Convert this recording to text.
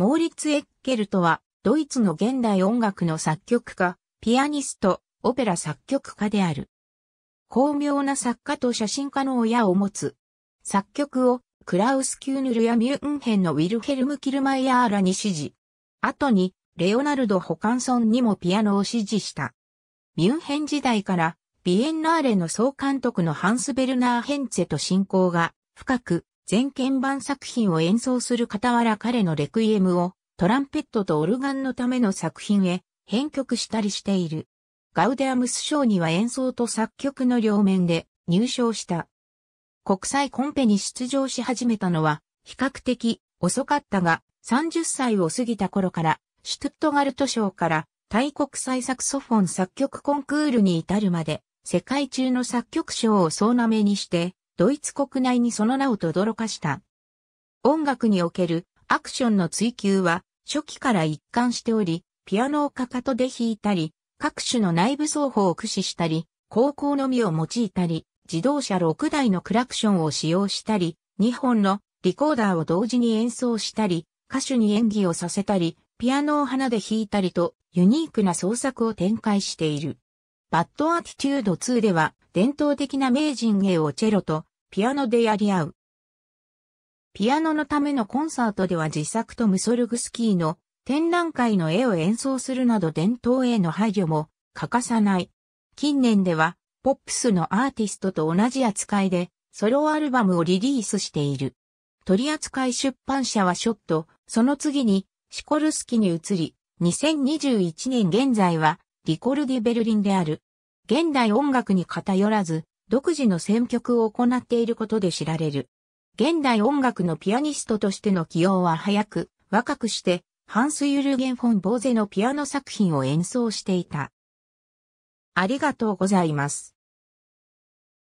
モーリッツ・エッケルトは、ドイツの現代音楽の作曲家、ピアニスト、オペラ作曲家である。巧妙な作家と写真家の親を持つ。作曲を、クラウス・キューヌルやミュンヘンのウィルヘルム・キルマイヤーらに指示。後に、レオナルド・ホカンソンにもピアノを指示した。ミュンヘン時代から、ビエンナーレの総監督のハンス・ベルナー・ヘンツェと親交が深く、全鍵盤作品を演奏する傍ら彼のレクイエムをトランペットとオルガンのための作品へ編曲したりしている。ガウデアムス賞には演奏と作曲の両面で入賞した。国際コンペに出場し始めたのは比較的遅かったが30歳を過ぎた頃からシュトゥットガルト賞から大国際サクソフォン作曲コンクールに至るまで世界中の作曲賞を総なめにしてドイツ国内にその名を轟かした。音楽におけるアクションの追求は初期から一貫しており、ピアノをかかとで弾いたり、各種の内部奏法を駆使したり、高校のみを用いたり、自動車6台のクラクションを使用したり、2本のリコーダーを同時に演奏したり、歌手に演技をさせたり、ピアノを花で弾いたりと、ユニークな創作を展開している。バッドアティチュード2では、伝統的な名人芸をチェロと、ピアノでやり合う。ピアノのためのコンサートでは自作とムソルグスキーの展覧会の絵を演奏するなど伝統への配慮も欠かさない。近年ではポップスのアーティストと同じ扱いでソロアルバムをリリースしている。取扱出版社はショット、その次にシコルスキに移り、2021年現在はリコルディベルリンである。現代音楽に偏らず、独自の選曲を行っていることで知られる。現代音楽のピアニストとしての起用は早く、若くして、ハンス・ユルゲン・フォン・ボーゼのピアノ作品を演奏していた。ありがとうございます。